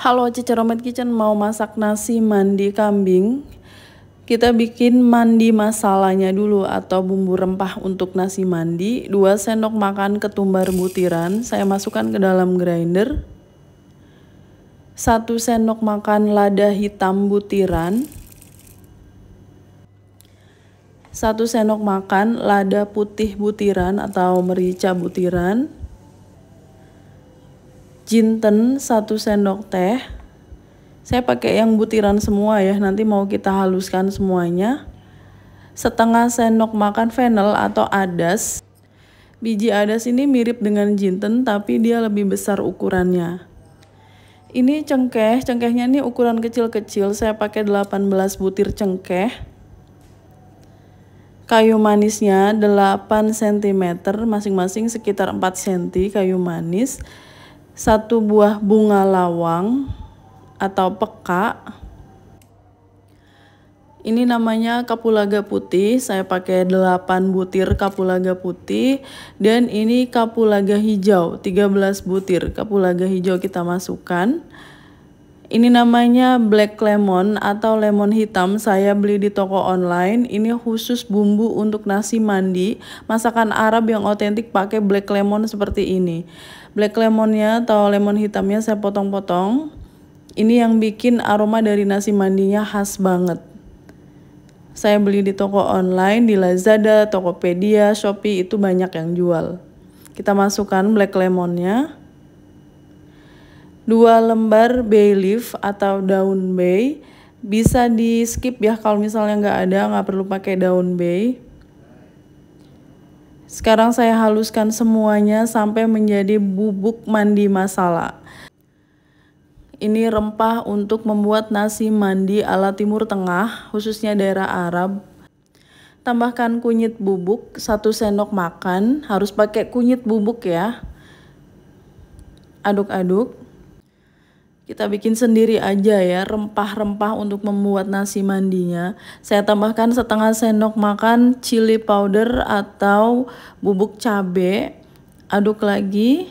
Halo Romet Kitchen mau masak nasi mandi kambing kita bikin mandi masalahnya dulu atau bumbu rempah untuk nasi mandi 2 sendok makan ketumbar butiran saya masukkan ke dalam grinder 1 sendok makan lada hitam butiran 1 sendok makan lada putih butiran atau merica butiran jinten satu sendok teh. Saya pakai yang butiran semua ya, nanti mau kita haluskan semuanya. Setengah sendok makan fennel atau adas. Biji adas ini mirip dengan jinten tapi dia lebih besar ukurannya. Ini cengkeh, cengkehnya ini ukuran kecil-kecil, saya pakai 18 butir cengkeh. Kayu manisnya 8 cm, masing-masing sekitar 4 cm kayu manis satu buah bunga lawang atau peka. Ini namanya kapulaga putih. Saya pakai 8 butir kapulaga putih dan ini kapulaga hijau 13 butir kapulaga hijau kita masukkan. Ini namanya black lemon atau lemon hitam. Saya beli di toko online. Ini khusus bumbu untuk nasi mandi, masakan Arab yang otentik pakai black lemon seperti ini. Black lemonnya atau lemon hitamnya saya potong-potong. Ini yang bikin aroma dari nasi mandinya khas banget. Saya beli di toko online, di Lazada, Tokopedia, Shopee itu banyak yang jual. Kita masukkan black lemonnya. dua lembar bay leaf atau daun bay. Bisa di skip ya kalau misalnya nggak ada, nggak perlu pakai daun bay. Sekarang saya haluskan semuanya sampai menjadi bubuk mandi masala. Ini rempah untuk membuat nasi mandi ala Timur Tengah, khususnya daerah Arab. Tambahkan kunyit bubuk, 1 sendok makan, harus pakai kunyit bubuk ya. Aduk-aduk kita bikin sendiri aja ya rempah-rempah untuk membuat nasi mandinya. Saya tambahkan setengah sendok makan chili powder atau bubuk cabe. Aduk lagi.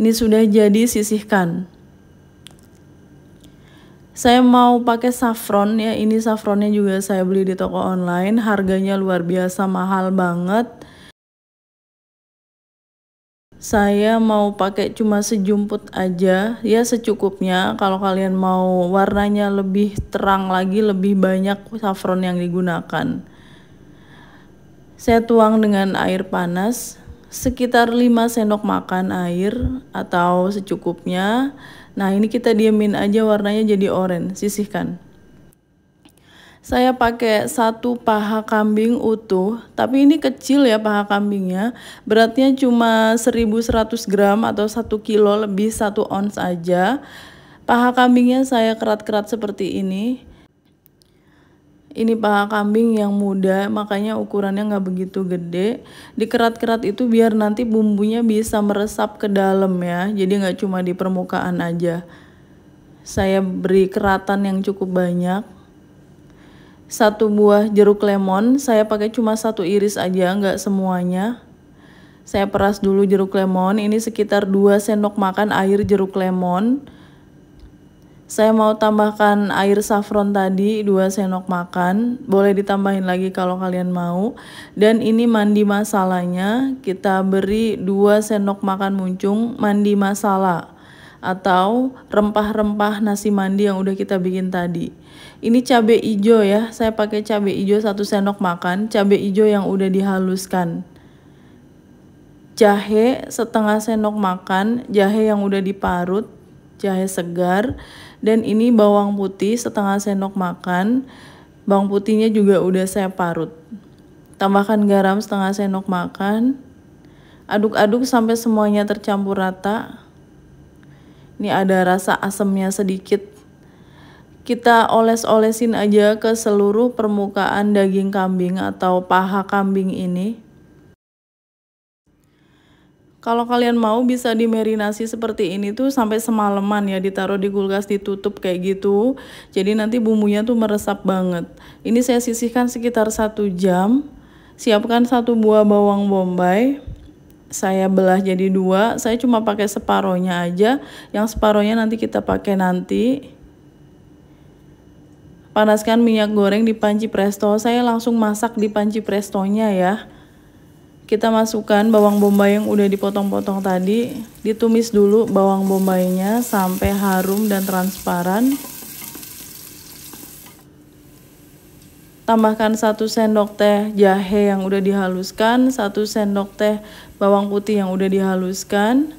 Ini sudah jadi sisihkan. Saya mau pakai saffron ya, ini saffronnya juga saya beli di toko online, harganya luar biasa mahal banget saya mau pakai cuma sejumput aja ya secukupnya kalau kalian mau warnanya lebih terang lagi lebih banyak saffron yang digunakan saya tuang dengan air panas sekitar 5 sendok makan air atau secukupnya nah ini kita diamin aja warnanya jadi orange sisihkan saya pakai satu paha kambing utuh tapi ini kecil ya paha kambingnya beratnya cuma 1100 gram atau 1 kilo lebih satu ons aja paha kambingnya saya kerat-kerat seperti ini ini paha kambing yang muda makanya ukurannya nggak begitu gede dikerat-kerat itu biar nanti bumbunya bisa meresap ke dalam ya jadi nggak cuma di permukaan aja saya beri keratan yang cukup banyak satu buah jeruk lemon, saya pakai cuma satu iris aja, nggak semuanya. Saya peras dulu jeruk lemon, ini sekitar 2 sendok makan air jeruk lemon. Saya mau tambahkan air saffron tadi 2 sendok makan, boleh ditambahin lagi kalau kalian mau. Dan ini mandi masalahnya, kita beri 2 sendok makan muncung mandi masalah atau rempah-rempah nasi mandi yang udah kita bikin tadi. Ini cabai ijo ya, saya pakai cabai ijo satu sendok makan, cabai ijo yang udah dihaluskan. Jahe setengah sendok makan, jahe yang udah diparut, jahe segar, dan ini bawang putih setengah sendok makan, bawang putihnya juga udah saya parut. Tambahkan garam setengah sendok makan, aduk-aduk sampai semuanya tercampur rata. Ini ada rasa asemnya sedikit. Kita oles-olesin aja ke seluruh permukaan daging kambing atau paha kambing ini. Kalau kalian mau bisa dimarinasi seperti ini tuh sampai semalaman ya ditaruh di kulkas ditutup kayak gitu. Jadi nanti bumbunya tuh meresap banget. Ini saya sisihkan sekitar satu jam. Siapkan satu buah bawang bombay saya belah jadi dua saya cuma pakai separohnya aja yang separohnya nanti kita pakai nanti panaskan minyak goreng di panci presto saya langsung masak di panci prestonya ya kita masukkan bawang bombay yang udah dipotong-potong tadi ditumis dulu bawang bombaynya sampai harum dan transparan tambahkan 1 sendok teh jahe yang udah dihaluskan, 1 sendok teh bawang putih yang udah dihaluskan.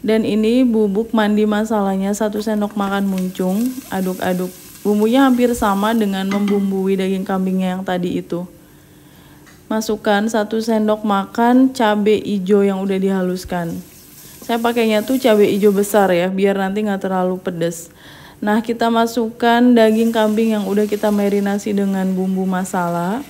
Dan ini bubuk mandi masalahnya 1 sendok makan muncung, aduk-aduk. Bumbunya hampir sama dengan membumbui daging kambingnya yang tadi itu. Masukkan 1 sendok makan cabai hijau yang udah dihaluskan. Saya pakainya tuh cabai hijau besar ya, biar nanti nggak terlalu pedes. Nah, kita masukkan daging kambing yang udah kita marinasi dengan bumbu masala.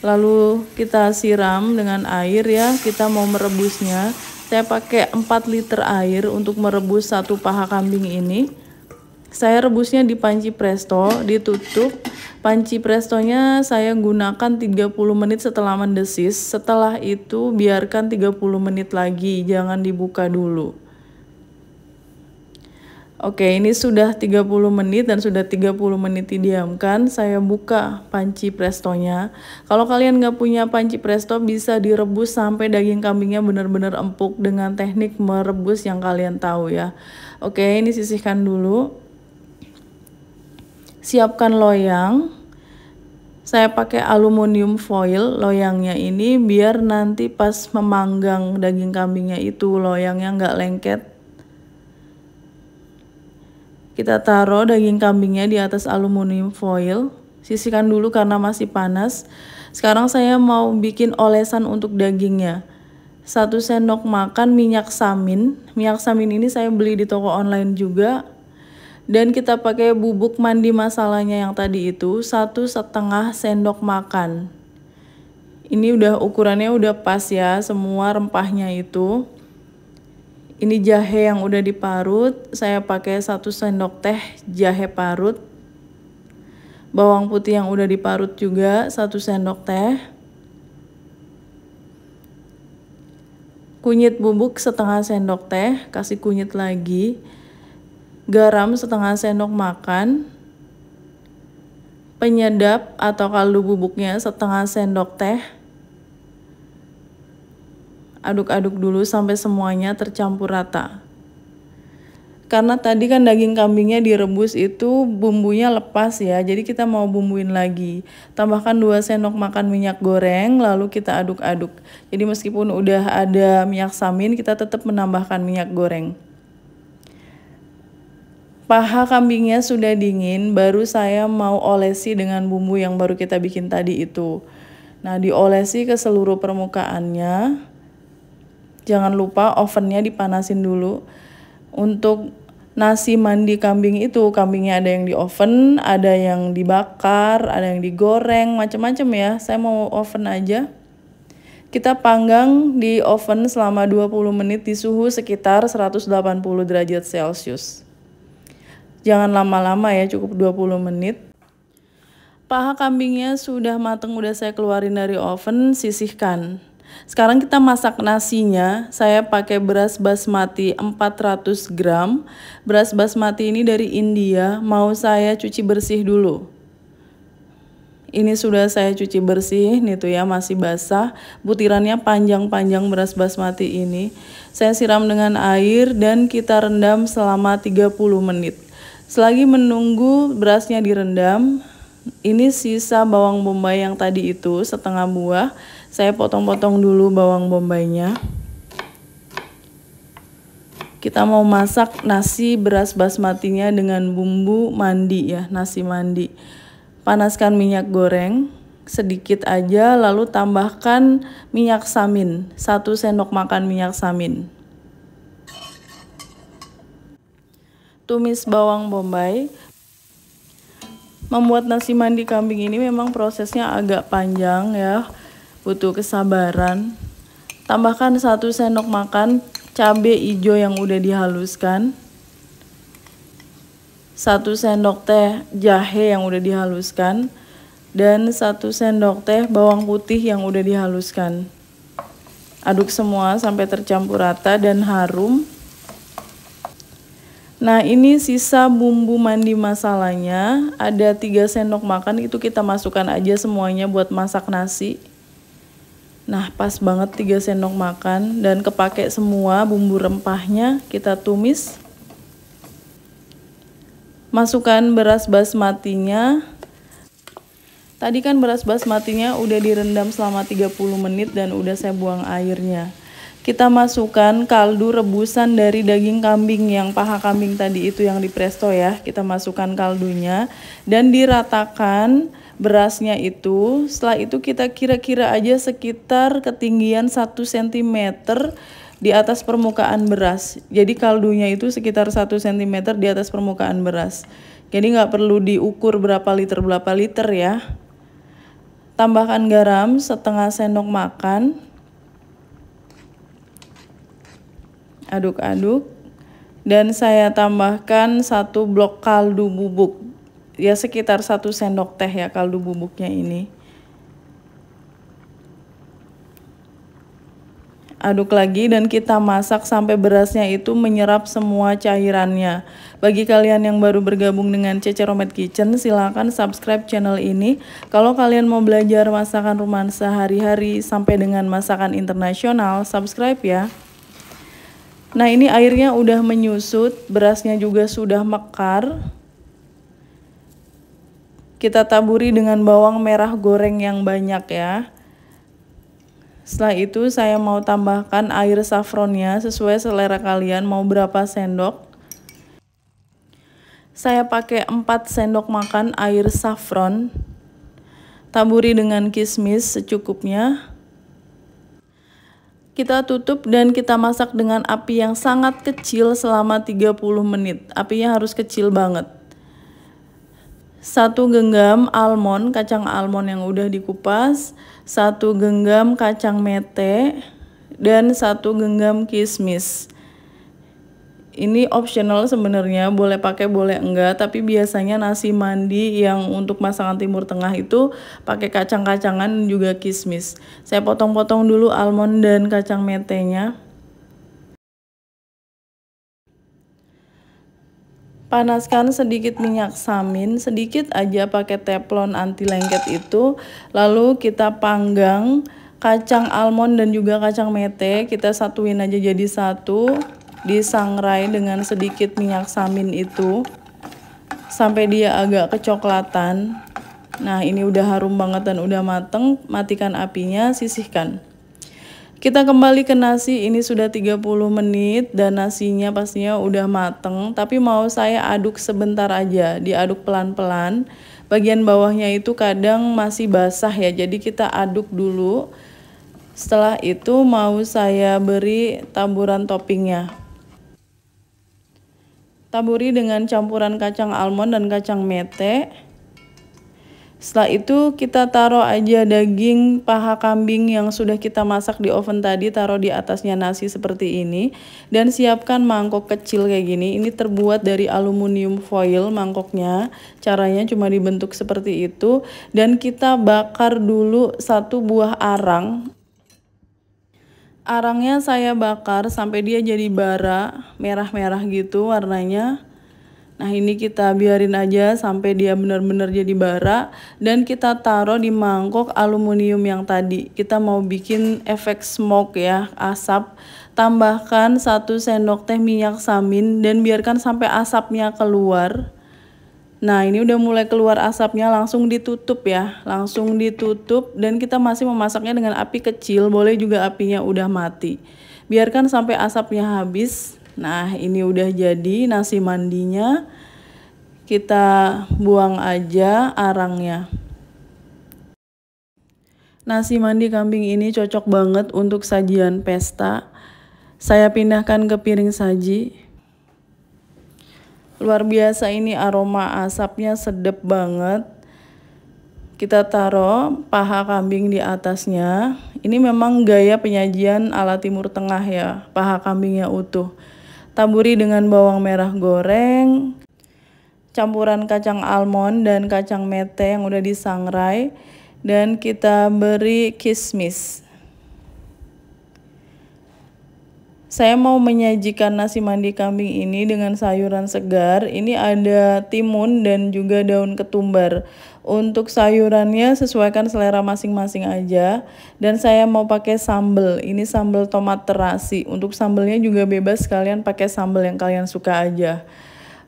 Lalu kita siram dengan air ya, kita mau merebusnya. Saya pakai 4 liter air untuk merebus satu paha kambing ini. Saya rebusnya di panci presto, ditutup. Panci prestonya saya gunakan 30 menit setelah mendesis. Setelah itu biarkan 30 menit lagi, jangan dibuka dulu. Oke, ini sudah 30 menit dan sudah 30 menit didiamkan. Saya buka panci prestonya. Kalau kalian nggak punya panci presto, bisa direbus sampai daging kambingnya benar-benar empuk dengan teknik merebus yang kalian tahu ya. Oke, ini sisihkan dulu. Siapkan loyang. Saya pakai aluminium foil loyangnya ini biar nanti pas memanggang daging kambingnya itu loyangnya nggak lengket kita taruh daging kambingnya di atas aluminium foil. Sisihkan dulu karena masih panas. Sekarang saya mau bikin olesan untuk dagingnya. Satu sendok makan minyak samin. Minyak samin ini saya beli di toko online juga. Dan kita pakai bubuk mandi masalahnya yang tadi itu satu setengah sendok makan. Ini udah ukurannya udah pas ya semua rempahnya itu. Ini jahe yang udah diparut, saya pakai satu sendok teh jahe parut. Bawang putih yang udah diparut juga satu sendok teh. Kunyit bubuk setengah sendok teh, kasih kunyit lagi. Garam setengah sendok makan. Penyedap atau kaldu bubuknya setengah sendok teh. Aduk-aduk dulu sampai semuanya tercampur rata. Karena tadi kan daging kambingnya direbus itu bumbunya lepas ya, jadi kita mau bumbuin lagi. Tambahkan 2 sendok makan minyak goreng lalu kita aduk-aduk. Jadi meskipun udah ada minyak samin, kita tetap menambahkan minyak goreng. Paha kambingnya sudah dingin, baru saya mau olesi dengan bumbu yang baru kita bikin tadi itu. Nah, diolesi ke seluruh permukaannya. Jangan lupa ovennya dipanasin dulu. Untuk nasi mandi kambing itu, kambingnya ada yang di oven, ada yang dibakar, ada yang digoreng, macam-macam ya. Saya mau oven aja. Kita panggang di oven selama 20 menit di suhu sekitar 180 derajat Celcius. Jangan lama-lama ya, cukup 20 menit. Paha kambingnya sudah mateng, udah saya keluarin dari oven, sisihkan. Sekarang kita masak nasinya. Saya pakai beras basmati 400 gram. Beras basmati ini dari India, mau saya cuci bersih dulu. Ini sudah saya cuci bersih, nih tuh ya masih basah. Butirannya panjang-panjang beras basmati ini. Saya siram dengan air dan kita rendam selama 30 menit. Selagi menunggu berasnya direndam, ini sisa bawang bombay yang tadi itu setengah buah. Saya potong-potong dulu bawang bombaynya. Kita mau masak nasi beras basmatinya dengan bumbu mandi ya, nasi mandi. Panaskan minyak goreng sedikit aja lalu tambahkan minyak samin, satu sendok makan minyak samin. Tumis bawang bombay Membuat nasi mandi kambing ini memang prosesnya agak panjang ya, butuh kesabaran. Tambahkan satu sendok makan cabe hijau yang udah dihaluskan. satu sendok teh jahe yang udah dihaluskan dan satu sendok teh bawang putih yang udah dihaluskan. Aduk semua sampai tercampur rata dan harum. Nah ini sisa bumbu mandi masalahnya ada 3 sendok makan itu kita masukkan aja semuanya buat masak nasi. Nah pas banget 3 sendok makan dan kepake semua bumbu rempahnya kita tumis. Masukkan beras basmatinya. Tadi kan beras basmatinya udah direndam selama 30 menit dan udah saya buang airnya kita masukkan kaldu rebusan dari daging kambing yang paha kambing tadi itu yang di presto ya. Kita masukkan kaldunya dan diratakan berasnya itu. Setelah itu kita kira-kira aja sekitar ketinggian 1 cm di atas permukaan beras. Jadi kaldunya itu sekitar 1 cm di atas permukaan beras. Jadi nggak perlu diukur berapa liter berapa liter ya. Tambahkan garam setengah sendok makan aduk-aduk dan saya tambahkan satu blok kaldu bubuk ya sekitar satu sendok teh ya kaldu bubuknya ini aduk lagi dan kita masak sampai berasnya itu menyerap semua cairannya bagi kalian yang baru bergabung dengan Cece Romet Kitchen silahkan subscribe channel ini kalau kalian mau belajar masakan rumah sehari-hari sampai dengan masakan internasional subscribe ya Nah ini airnya udah menyusut, berasnya juga sudah mekar. Kita taburi dengan bawang merah goreng yang banyak ya. Setelah itu saya mau tambahkan air safronnya sesuai selera kalian mau berapa sendok. Saya pakai 4 sendok makan air safron Taburi dengan kismis secukupnya. Kita tutup dan kita masak dengan api yang sangat kecil selama 30 menit. Apinya harus kecil banget. Satu genggam almond, kacang almond yang udah dikupas, satu genggam kacang mete, dan satu genggam kismis ini optional sebenarnya boleh pakai boleh enggak tapi biasanya nasi mandi yang untuk masakan timur tengah itu pakai kacang-kacangan juga kismis saya potong-potong dulu almond dan kacang metenya panaskan sedikit minyak samin sedikit aja pakai teflon anti lengket itu lalu kita panggang kacang almond dan juga kacang mete kita satuin aja jadi satu disangrai dengan sedikit minyak samin itu sampai dia agak kecoklatan. Nah, ini udah harum banget dan udah mateng, matikan apinya, sisihkan. Kita kembali ke nasi, ini sudah 30 menit dan nasinya pastinya udah mateng, tapi mau saya aduk sebentar aja, diaduk pelan-pelan. Bagian bawahnya itu kadang masih basah ya, jadi kita aduk dulu. Setelah itu mau saya beri taburan toppingnya. Taburi dengan campuran kacang almond dan kacang mete. Setelah itu kita taruh aja daging paha kambing yang sudah kita masak di oven tadi taruh di atasnya nasi seperti ini dan siapkan mangkok kecil kayak gini. Ini terbuat dari aluminium foil mangkoknya. Caranya cuma dibentuk seperti itu dan kita bakar dulu satu buah arang arangnya saya bakar sampai dia jadi bara merah-merah gitu warnanya nah ini kita biarin aja sampai dia benar-benar jadi bara dan kita taruh di mangkok aluminium yang tadi kita mau bikin efek smoke ya asap tambahkan satu sendok teh minyak samin dan biarkan sampai asapnya keluar Nah ini udah mulai keluar asapnya langsung ditutup ya Langsung ditutup dan kita masih memasaknya dengan api kecil Boleh juga apinya udah mati Biarkan sampai asapnya habis Nah ini udah jadi nasi mandinya Kita buang aja arangnya Nasi mandi kambing ini cocok banget untuk sajian pesta Saya pindahkan ke piring saji Luar biasa ini aroma asapnya sedap banget. Kita taruh paha kambing di atasnya. Ini memang gaya penyajian ala Timur Tengah ya, paha kambingnya utuh. Taburi dengan bawang merah goreng, campuran kacang almond dan kacang mete yang udah disangrai dan kita beri kismis. Saya mau menyajikan nasi mandi kambing ini dengan sayuran segar. Ini ada timun dan juga daun ketumbar. Untuk sayurannya sesuaikan selera masing-masing aja. Dan saya mau pakai sambal. Ini sambal tomat terasi. Untuk sambalnya juga bebas kalian pakai sambal yang kalian suka aja.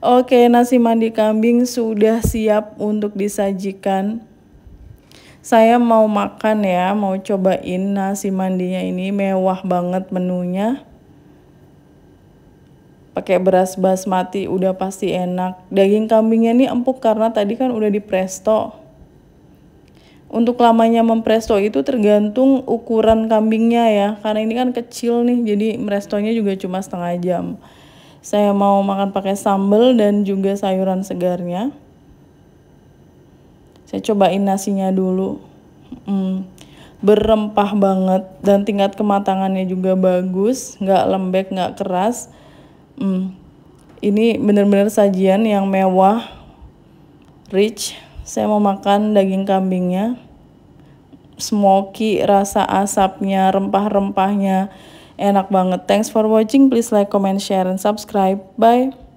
Oke, nasi mandi kambing sudah siap untuk disajikan saya mau makan ya, mau cobain nasi mandinya ini mewah banget menunya pakai beras basmati udah pasti enak. Daging kambingnya ini empuk karena tadi kan udah dipresto. Untuk lamanya mempresto itu tergantung ukuran kambingnya ya, karena ini kan kecil nih, jadi merestonya juga cuma setengah jam. Saya mau makan pakai sambal dan juga sayuran segarnya. Saya cobain nasinya dulu. Hmm, berempah banget dan tingkat kematangannya juga bagus, nggak lembek, nggak keras Hmm, ini benar-benar sajian yang mewah, rich. Saya mau makan daging kambingnya, smoky rasa asapnya, rempah-rempahnya, enak banget. Thanks for watching. Please like, comment, share, and subscribe. Bye.